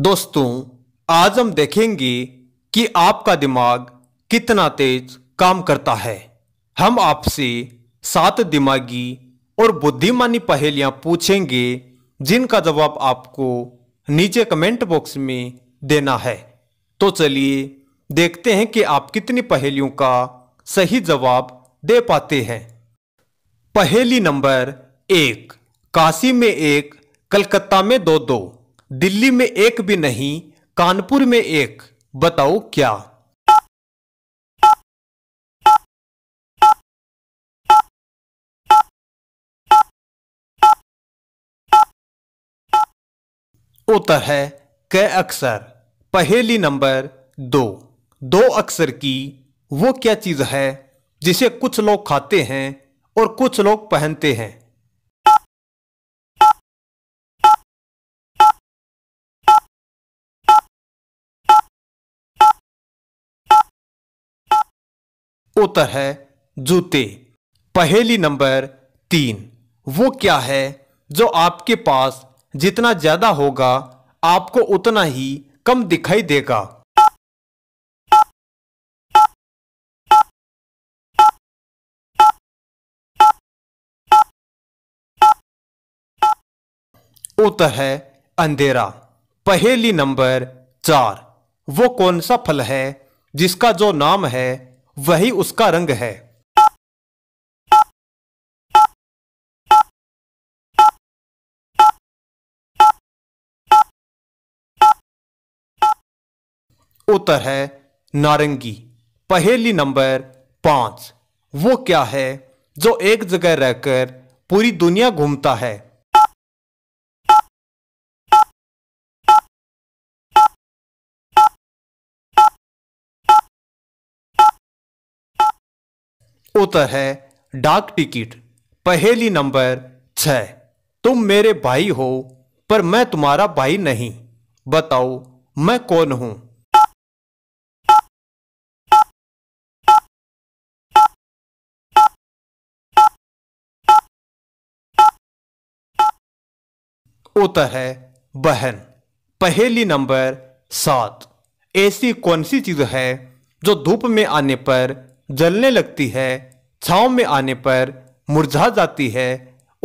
दोस्तों आज हम देखेंगे कि आपका दिमाग कितना तेज काम करता है हम आपसे सात दिमागी और बुद्धिमानी पहेलियां पूछेंगे जिनका जवाब आपको नीचे कमेंट बॉक्स में देना है तो चलिए देखते हैं कि आप कितनी पहेलियों का सही जवाब दे पाते हैं पहेली नंबर एक काशी में एक कलकत्ता में दो दो दिल्ली में एक भी नहीं कानपुर में एक बताओ क्या उत्तर है क अक्षर पहेली नंबर दो दो अक्षर की वो क्या चीज है जिसे कुछ लोग खाते हैं और कुछ लोग पहनते हैं उत्तर है जूते पहेली नंबर तीन वो क्या है जो आपके पास जितना ज्यादा होगा आपको उतना ही कम दिखाई देगा उत्तर है अंधेरा पहेली नंबर चार वो कौन सा फल है जिसका जो नाम है वही उसका रंग है उत्तर है नारंगी पहेली नंबर पांच वो क्या है जो एक जगह रहकर पूरी दुनिया घूमता है उत्तर है डाक टिकट पहेली नंबर छ तुम मेरे भाई हो पर मैं तुम्हारा भाई नहीं बताओ मैं कौन हूं उत्तर है बहन पहेली नंबर सात ऐसी कौन सी चीज है जो धूप में आने पर जलने लगती है छाँव में आने पर मुरझा जाती है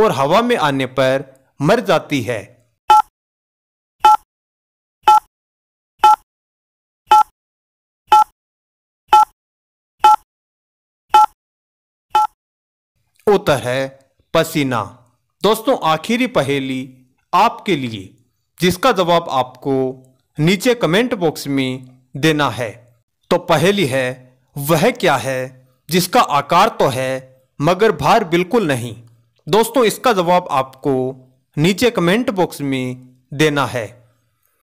और हवा में आने पर मर जाती है उत्तर है पसीना दोस्तों आखिरी पहेली आपके लिए जिसका जवाब आपको नीचे कमेंट बॉक्स में देना है तो पहेली है वह क्या है जिसका आकार तो है मगर भार बिल्कुल नहीं दोस्तों इसका जवाब आपको नीचे कमेंट बॉक्स में देना है